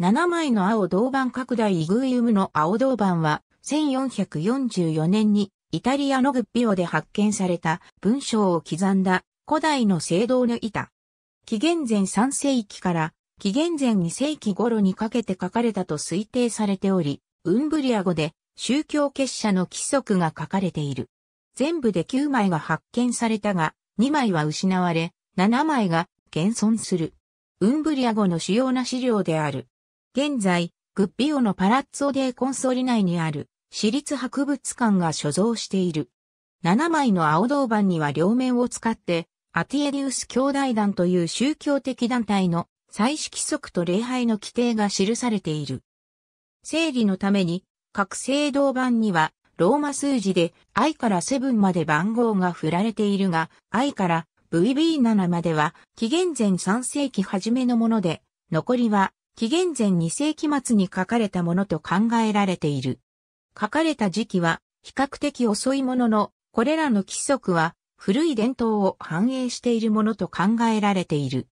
7枚の青銅板拡大イグイウムの青銅板は、1444年にイタリアのグッピオで発見された文章を刻んだ古代の青銅の板。紀元前3世紀から紀元前2世紀頃にかけて書かれたと推定されており、ウンブリア語で宗教結社の規則が書かれている。全部で9枚が発見されたが、2枚は失われ、7枚が現存する。ウンブリア語の主要な資料である。現在、グッビオのパラッツォ・デー・コンソリ内にある私立博物館が所蔵している。7枚の青銅板には両面を使って、アティエリウス兄弟団という宗教的団体の祭祀規則と礼拝の規定が記されている。整理のために、各聖銅板には、ローマ数字で I から7まで番号が振られているが、I から VB7 までは、紀元前3世紀初めのもので、残りは紀元前2世紀末に書かれたものと考えられている。書かれた時期は比較的遅いものの、これらの規則は古い伝統を反映しているものと考えられている。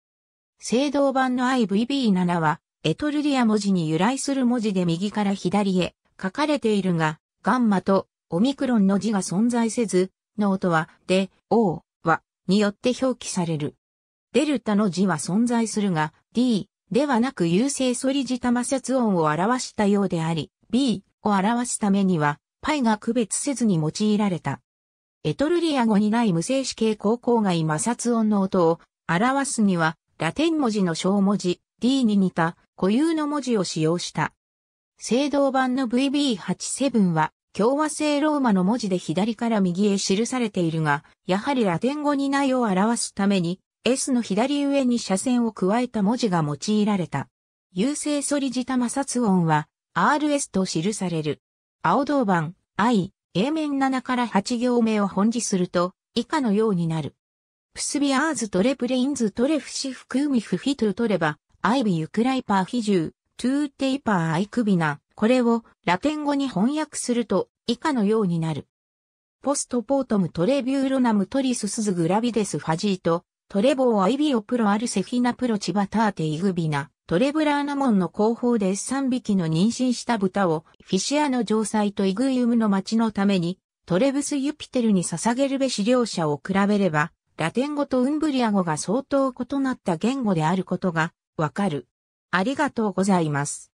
聖堂版の IVB7 は、エトルリア文字に由来する文字で右から左へ書かれているが、ガンマとオミクロンの字が存在せず、ノートは、で、O は、によって表記される。デルタの字は存在するが、D、ではなく優勢ソリジタ摩擦音を表したようであり、B を表すためには、パイが区別せずに用いられた。エトルリア語にない無静子形高校外摩擦音の音を表すには、ラテン文字の小文字 D に似た固有の文字を使用した。聖堂版の VB87 は共和制ローマの文字で左から右へ記されているが、やはりラテン語にないを表すために S の左上に斜線を加えた文字が用いられた。優勢ソリジタ摩擦音は RS と記される。青銅板 I、A 面7から8行目を本字すると以下のようになる。プスビアーズトレプレインズトレフシフクーミフフィトゥトレバ、アイビユクライパーヒジュー、トゥーテイパーアイクビナ、これをラテン語に翻訳すると以下のようになる。ポストポートムトレビューロナムトリススズグラビデスファジート、トレボーアイビオプロアルセフィナプロチバターテイグビナ、トレブラーナモンの後方で3匹の妊娠した豚を、フィシアの城塞とイグイウムの町のために、トレブス・ユピテルに捧げるべし両者を比べれば、ラテン語とウンブリア語が相当異なった言語であることがわかる。ありがとうございます。